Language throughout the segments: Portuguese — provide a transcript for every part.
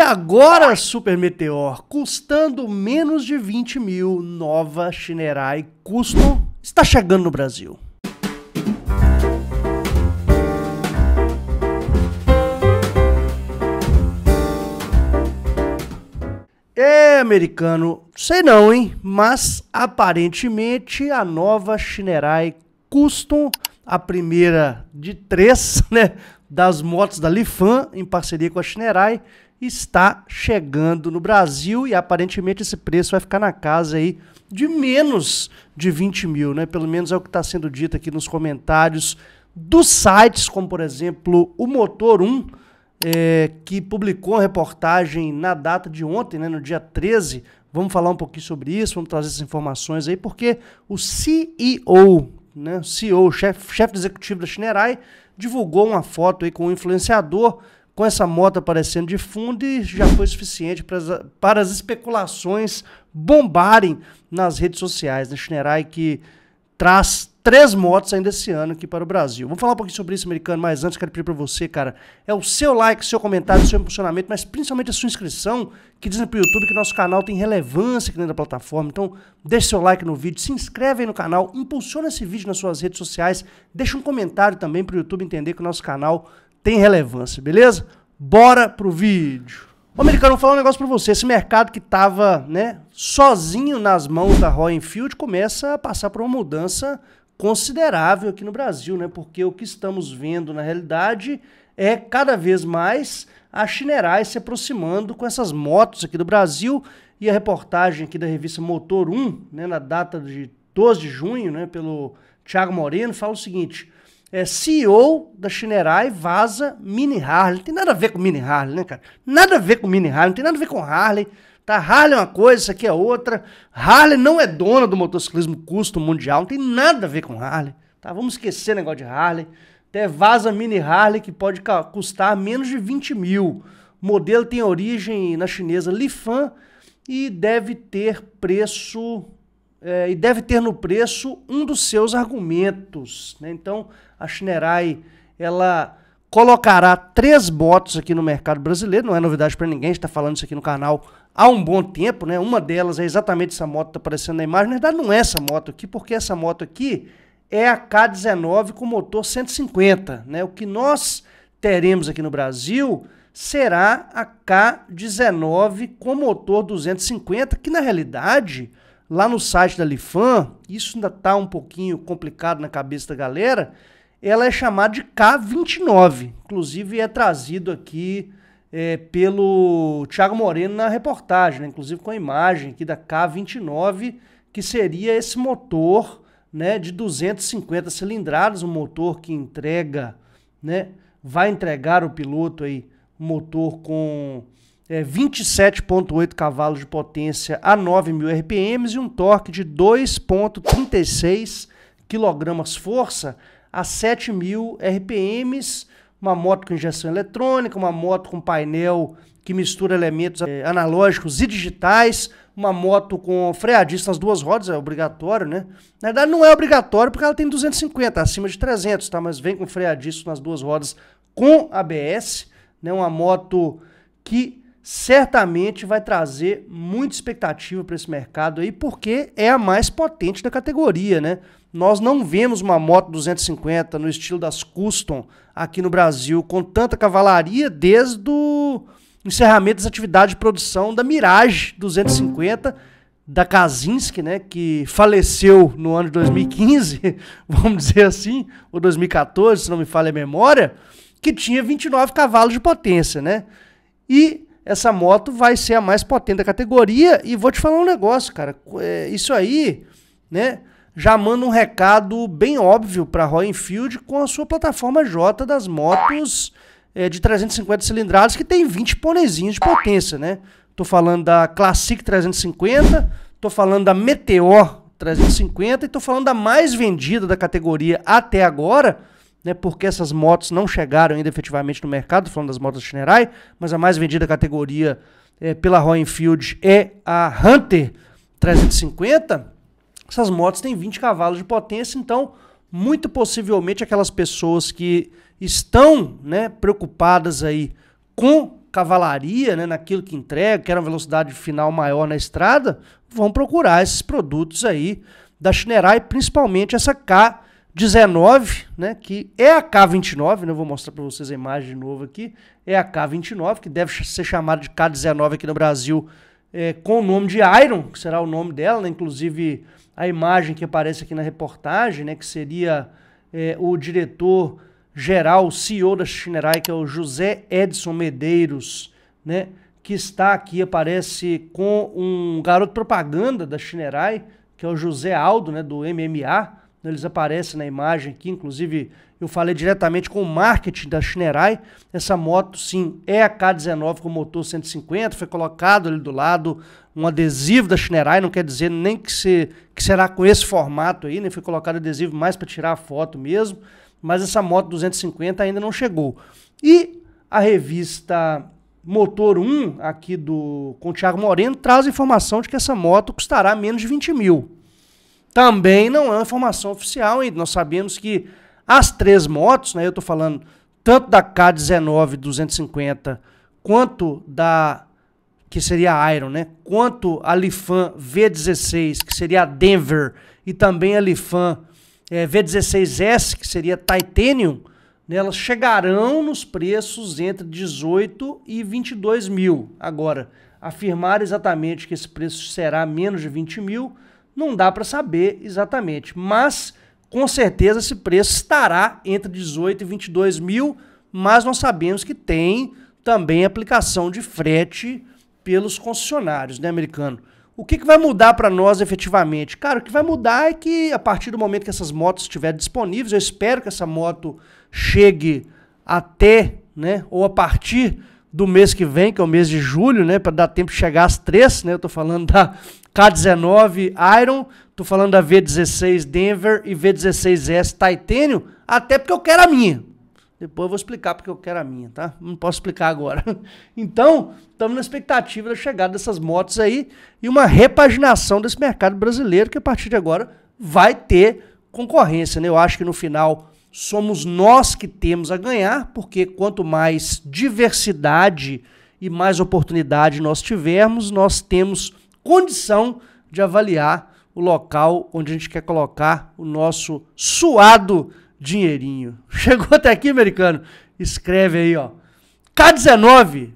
agora, Super Meteor, custando menos de 20 mil, nova Shinerai Custom está chegando no Brasil. É, americano, sei não, hein? Mas aparentemente a nova Shinerai Custom, a primeira de três, né? Das motos da Lifan, em parceria com a Shinerai, está chegando no Brasil e aparentemente esse preço vai ficar na casa aí de menos de 20 mil, né? Pelo menos é o que está sendo dito aqui nos comentários dos sites, como por exemplo o Motor 1, é, que publicou a reportagem na data de ontem, né, no dia 13. Vamos falar um pouquinho sobre isso, vamos trazer essas informações aí, porque o CEO, né, CEO, chefe chef executivo da Shinerai, divulgou uma foto aí com o um influenciador com essa moto aparecendo de fundo e já foi suficiente para as, para as especulações bombarem nas redes sociais. Né? Shinerai que traz três motos ainda esse ano aqui para o Brasil. Vamos falar um pouquinho sobre isso, americano, mas antes quero pedir para você, cara, é o seu like, seu comentário, seu impulsionamento, mas principalmente a sua inscrição, que dizem para o YouTube que nosso canal tem relevância aqui dentro da plataforma. Então, deixe seu like no vídeo, se inscreve aí no canal, impulsiona esse vídeo nas suas redes sociais, deixa um comentário também para o YouTube entender que o nosso canal tem relevância, beleza? Bora pro vídeo. Ô, americano, vou falar um negócio pra você. Esse mercado que tava, né, sozinho nas mãos da Roy Enfield começa a passar por uma mudança considerável aqui no Brasil, né? Porque o que estamos vendo na realidade é cada vez mais a Chinerai se aproximando com essas motos aqui do Brasil e a reportagem aqui da revista Motor 1, né, na data de 12 de junho, né, pelo Thiago Moreno, fala o seguinte: é, CEO da Shinerai vaza Mini Harley. Não tem nada a ver com Mini Harley, né, cara? Nada a ver com Mini Harley, não tem nada a ver com Harley. Tá? Harley é uma coisa, isso aqui é outra. Harley não é dona do motociclismo custo mundial, não tem nada a ver com Harley. Tá? Vamos esquecer o negócio de Harley. Até vaza Mini Harley que pode custar menos de 20 mil. O modelo tem origem na chinesa Lifan e deve ter preço é, e deve ter no preço um dos seus argumentos. Né? Então, a Schnerai, ela colocará três motos aqui no mercado brasileiro, não é novidade para ninguém, está falando isso aqui no canal há um bom tempo, né? Uma delas é exatamente essa moto que está aparecendo na imagem, na verdade não é essa moto aqui, porque essa moto aqui é a K19 com motor 150, né? O que nós teremos aqui no Brasil será a K19 com motor 250, que na realidade lá no site da Lifan, isso ainda está um pouquinho complicado na cabeça da galera, ela é chamada de K29. Inclusive é trazido aqui é, pelo Tiago Moreno na reportagem, né? inclusive com a imagem aqui da K29, que seria esse motor né, de 250 cilindradas, um motor que entrega, né, vai entregar o piloto aí, motor com é, 27,8 cavalos de potência a 9.000 RPMs e um torque de 2,36 força a 7.000 RPMs. Uma moto com injeção eletrônica, uma moto com painel que mistura elementos é, analógicos e digitais, uma moto com freadista nas duas rodas, é obrigatório, né? Na verdade não é obrigatório porque ela tem 250, acima de 300, tá? Mas vem com freadista nas duas rodas com ABS, né? Uma moto que certamente vai trazer muita expectativa para esse mercado aí, porque é a mais potente da categoria, né? Nós não vemos uma moto 250 no estilo das Custom aqui no Brasil com tanta cavalaria desde o encerramento das atividades de produção da Mirage 250 da Kazinski né, que faleceu no ano de 2015, vamos dizer assim, ou 2014, se não me falha a memória, que tinha 29 cavalos de potência, né? E essa moto vai ser a mais potente da categoria. E vou te falar um negócio, cara. É, isso aí, né? Já manda um recado bem óbvio para a Royal Enfield com a sua plataforma J das motos é, de 350 cilindradas que tem 20 ponezinhos de potência, né? Tô falando da Classic 350, tô falando da Meteor 350 e tô falando da mais vendida da categoria até agora, né, porque essas motos não chegaram ainda efetivamente no mercado, falando das motos Chinerai, mas a mais vendida categoria é, pela Royal Enfield é a Hunter 350. Essas motos têm 20 cavalos de potência, então muito possivelmente aquelas pessoas que estão né, preocupadas aí com cavalaria, né, naquilo que entrega, quer uma velocidade final maior na estrada, vão procurar esses produtos aí da Chinerai, principalmente essa K 19, né, que é a K29, né, vou mostrar para vocês a imagem de novo aqui, é a K29, que deve ser chamada de K19 aqui no Brasil, é, com o nome de Iron, que será o nome dela, né, inclusive a imagem que aparece aqui na reportagem, né, que seria é, o diretor geral, o CEO da Shinerai, que é o José Edson Medeiros, né, que está aqui, aparece com um garoto propaganda da Shinerai, que é o José Aldo, né, do MMA, eles aparecem na imagem aqui, inclusive eu falei diretamente com o marketing da Shinerai. Essa moto, sim, é a K19 com motor 150, foi colocado ali do lado um adesivo da Shinerai, não quer dizer nem que, se, que será com esse formato aí, Nem né? Foi colocado adesivo mais para tirar a foto mesmo, mas essa moto 250 ainda não chegou. E a revista Motor 1, aqui do, com o Thiago Moreno, traz a informação de que essa moto custará menos de 20 mil. Também não é uma informação oficial ainda. Nós sabemos que as três motos, né, eu estou falando tanto da K19 250 quanto da que seria a Iron, né? Quanto a Lifan V16, que seria a Denver, e também a Lifan é, eh, V16S, que seria Titanium, né? elas chegarão nos preços entre 18 e 22 mil. Agora, afirmar exatamente que esse preço será menos de 20 mil não dá para saber exatamente, mas com certeza esse preço estará entre 18 e 22 mil, mas nós sabemos que tem também aplicação de frete pelos concessionários, né, americano? O que, que vai mudar para nós efetivamente? Cara, o que vai mudar é que a partir do momento que essas motos estiverem disponíveis, eu espero que essa moto chegue até, né, ou a partir do mês que vem, que é o mês de julho, né? Para dar tempo de chegar às três, né? Eu tô falando da K19 Iron, tô falando da V16 Denver e V16S Titanium, até porque eu quero a minha. Depois eu vou explicar porque eu quero a minha, tá? Não posso explicar agora. Então, estamos na expectativa da chegada dessas motos aí e uma repaginação desse mercado brasileiro que a partir de agora vai ter concorrência, né? Eu acho que no final somos nós que temos a ganhar, porque quanto mais diversidade e mais oportunidade nós tivermos, nós temos condição de avaliar o local onde a gente quer colocar o nosso suado dinheirinho. Chegou até aqui, americano? Escreve aí, ó. K19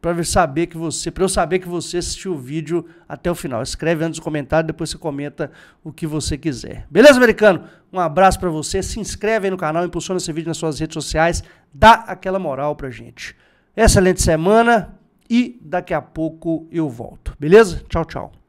para saber que você, para eu saber que você assistiu o vídeo até o final. Escreve antes o comentário, depois você comenta o que você quiser. Beleza, americano? Um abraço para você. Se inscreve aí no canal, impulsiona esse vídeo nas suas redes sociais, dá aquela moral pra gente. Excelente semana e daqui a pouco eu volto. Beleza? Tchau, tchau.